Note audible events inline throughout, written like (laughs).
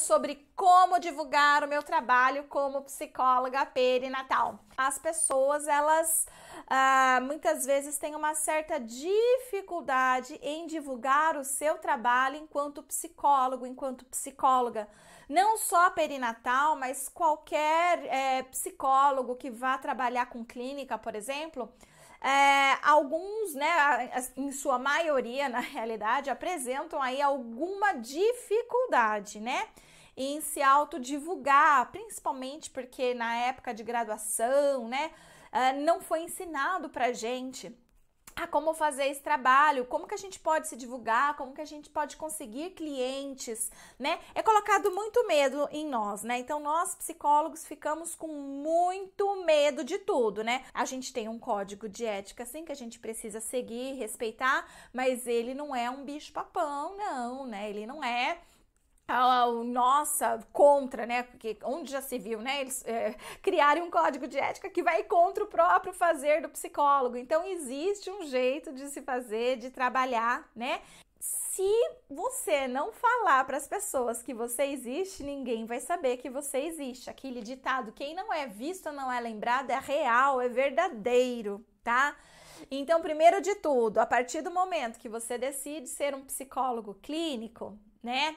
sobre como divulgar o meu trabalho como psicóloga perinatal. As pessoas, elas ah, muitas vezes têm uma certa dificuldade em divulgar o seu trabalho enquanto psicólogo, enquanto psicóloga. Não só perinatal, mas qualquer é, psicólogo que vá trabalhar com clínica, por exemplo, é, alguns, né, em sua maioria, na realidade, apresentam aí alguma dificuldade, né? em se autodivulgar, principalmente porque na época de graduação, né, eh, não foi ensinado pra gente a como fazer esse trabalho, como que a gente pode se divulgar, como que a gente pode conseguir clientes, né? É colocado muito medo em nós, né? Então nós psicólogos ficamos com muito medo de tudo, né? A gente tem um código de ética assim que a gente precisa seguir, respeitar, mas ele não é um bicho papão, não, né? Ele não é nossa contra, né? Porque onde já se viu, né? Eles é, criarem um código de ética que vai contra o próprio fazer do psicólogo. Então existe um jeito de se fazer, de trabalhar, né? Se você não falar para as pessoas que você existe, ninguém vai saber que você existe. Aquele ditado, quem não é visto não é lembrado, é real, é verdadeiro, tá? Então, primeiro de tudo, a partir do momento que você decide ser um psicólogo clínico, né?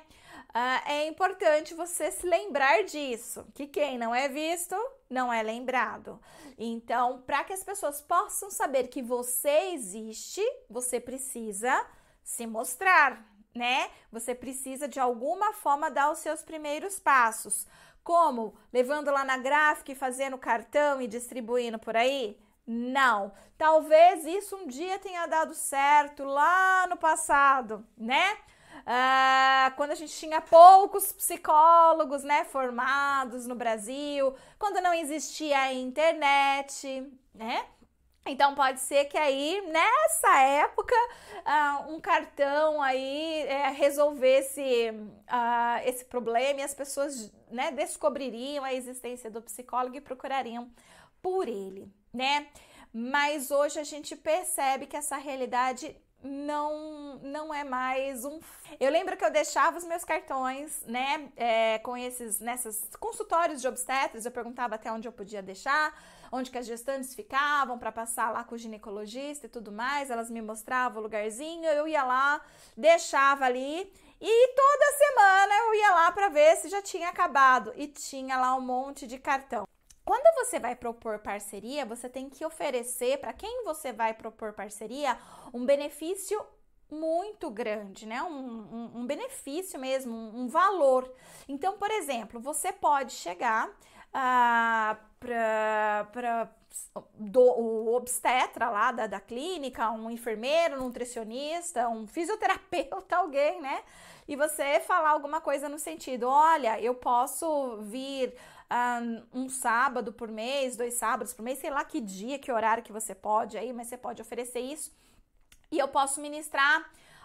Ah, é importante você se lembrar disso, que quem não é visto não é lembrado. Então, para que as pessoas possam saber que você existe, você precisa se mostrar, né? Você precisa de alguma forma dar os seus primeiros passos. Como? Levando lá na gráfica e fazendo cartão e distribuindo por aí? Não. Talvez isso um dia tenha dado certo lá no passado, né? ah, quando a gente tinha poucos psicólogos né, formados no Brasil, quando não existia a internet, né? Então pode ser que aí nessa época uh, um cartão aí é, resolvesse uh, esse problema e as pessoas né, descobririam a existência do psicólogo e procurariam por ele, né? Mas hoje a gente percebe que essa realidade não não é mais um. Eu lembro que eu deixava os meus cartões, né, é, com esses nessas consultórios de obstetras, eu perguntava até onde eu podia deixar, onde que as gestantes ficavam para passar lá com o ginecologista e tudo mais, elas me mostravam o lugarzinho, eu ia lá, deixava ali e toda semana eu ia lá para ver se já tinha acabado e tinha lá um monte de cartão. Quando você vai propor parceria, você tem que oferecer para quem você vai propor parceria um benefício muito grande, né? Um, um, um benefício mesmo, um, um, valor. Então, por exemplo, você pode chegar ah, para o obstetra lá da, da clínica, um enfermeiro, um nutricionista, um fisioterapeuta, (laughs) alguém, né? E você falar alguma coisa no sentido: olha, eu posso vir ah, um sábado por mês, dois sábados por mês, sei lá que dia, que horário que você pode aí, mas você pode oferecer isso. E eu posso ministrar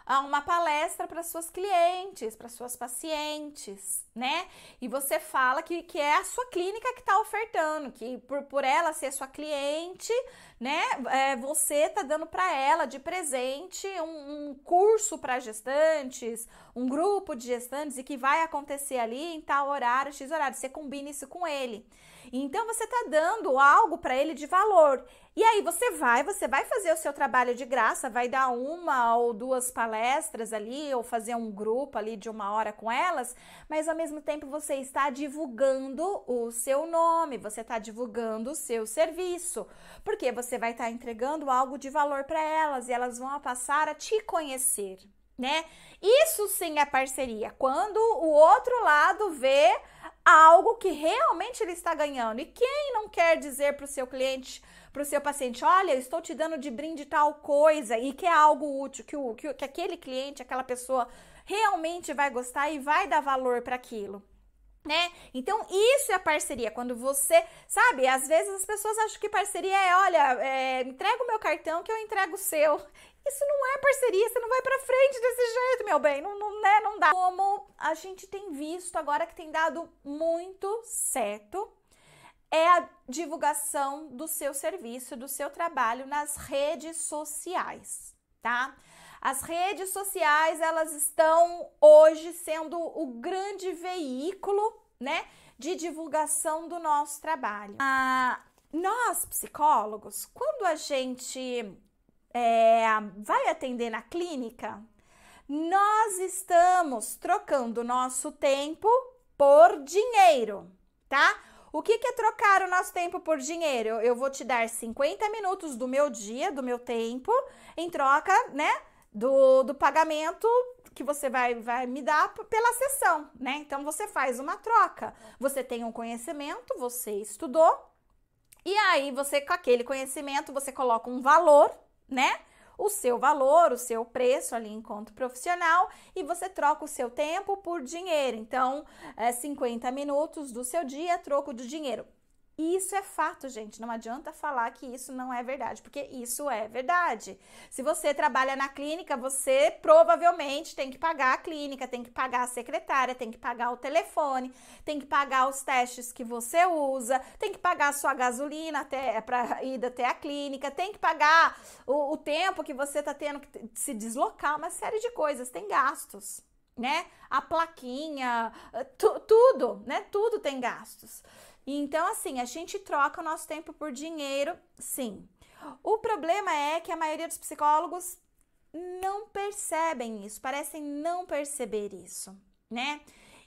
a uma palestra para suas clientes, para suas pacientes, né? E você fala que, que é a sua clínica que está ofertando, que por, por ela ser sua cliente, né? É, você tá dando para ela de presente um, um curso para gestantes, um grupo de gestantes e que vai acontecer ali em tal horário, X horário. Você combina isso com ele. Então você está dando algo para ele de valor. E aí você vai, você vai fazer o seu trabalho de graça, vai dar uma ou duas palestras ali, ou fazer um grupo ali de uma hora com elas, mas ao mesmo tempo você está divulgando o seu nome, você está divulgando o seu serviço, porque você vai estar tá entregando algo de valor para elas e elas vão passar a te conhecer né? Isso sim é parceria. Quando o outro lado vê algo que realmente ele está ganhando. E quem não quer dizer para o seu cliente, para o seu paciente, olha, eu estou te dando de brinde tal coisa e que é algo útil, que, o, que, que aquele cliente, aquela pessoa realmente vai gostar e vai dar valor para aquilo né? Então, isso é parceria. Quando você, sabe, às vezes as pessoas acham que parceria é, olha, é, entrega o meu cartão que eu entrego o seu. Isso não é parceria, você não vai para frente desse jeito, meu bem. Não, não, né? não dá. Como a gente tem visto agora que tem dado muito certo é a divulgação do seu serviço, do seu trabalho nas redes sociais, tá? As redes sociais, elas estão hoje sendo o grande veículo, né, de divulgação do nosso trabalho. Ah, nós, psicólogos, quando a gente é, vai atender na clínica, nós estamos trocando nosso tempo por dinheiro, tá? O que, que é trocar o nosso tempo por dinheiro? Eu vou te dar 50 minutos do meu dia, do meu tempo, em troca, né, do, do pagamento que você vai, vai me dar pela sessão, né? Então você faz uma troca. Você tem um conhecimento, você estudou, e aí você, com aquele conhecimento, você coloca um valor, né? o seu valor, o seu preço ali enquanto profissional e você troca o seu tempo por dinheiro. Então, é 50 minutos do seu dia, é troco de dinheiro. E isso é fato, gente. Não adianta falar que isso não é verdade, porque isso é verdade. Se você trabalha na clínica, você provavelmente tem que pagar a clínica, tem que pagar a secretária, tem que pagar o telefone, tem que pagar os testes que você usa, tem que pagar a sua gasolina até para ir até a clínica, tem que pagar o, o tempo que você está tendo que se deslocar, uma série de coisas, tem gastos, né? A plaquinha, tu, tudo, né? Tudo tem gastos. Então, assim, a gente troca o nosso tempo por dinheiro, sim. O problema é que a maioria dos psicólogos não percebem isso, parecem não perceber isso, né?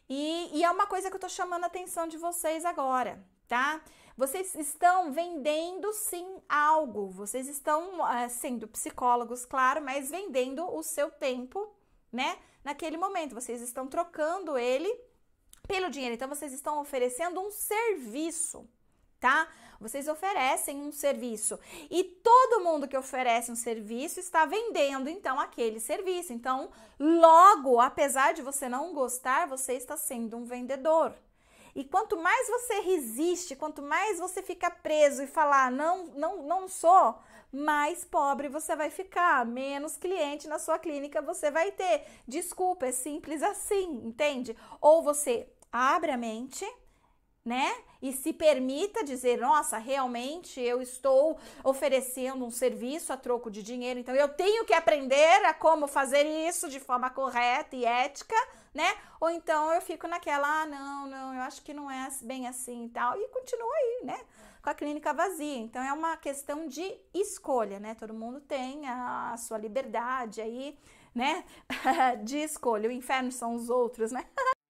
E, e, é uma coisa que eu tô chamando a atenção de vocês agora, tá? Vocês estão vendendo sim algo, vocês estão eh, sendo psicólogos, claro, mas vendendo o seu tempo, né? Naquele momento, vocês estão trocando ele pelo dinheiro. Então vocês estão oferecendo um serviço, tá? Vocês oferecem um serviço e todo mundo que oferece um serviço está vendendo então aquele serviço. Então, logo, apesar de você não gostar, você está sendo um vendedor. E quanto mais você resiste, quanto mais você fica preso e falar ah, não, não, não sou, mais pobre você vai ficar, menos cliente na sua clínica você vai ter. Desculpa, é simples assim, entende? Ou você abre a mente, né? E se permita dizer, nossa, realmente eu estou oferecendo um serviço a troco de dinheiro, então eu tenho que aprender a como fazer isso de forma correta e ética, né? Ou então eu fico naquela, ah, não, não, eu acho que não é bem assim e tal, e continua aí, né? Com a clínica vazia. Então é uma questão de escolha, né? Todo mundo tem a sua liberdade aí, né? (laughs) de escolha. O inferno são os outros, né? (laughs)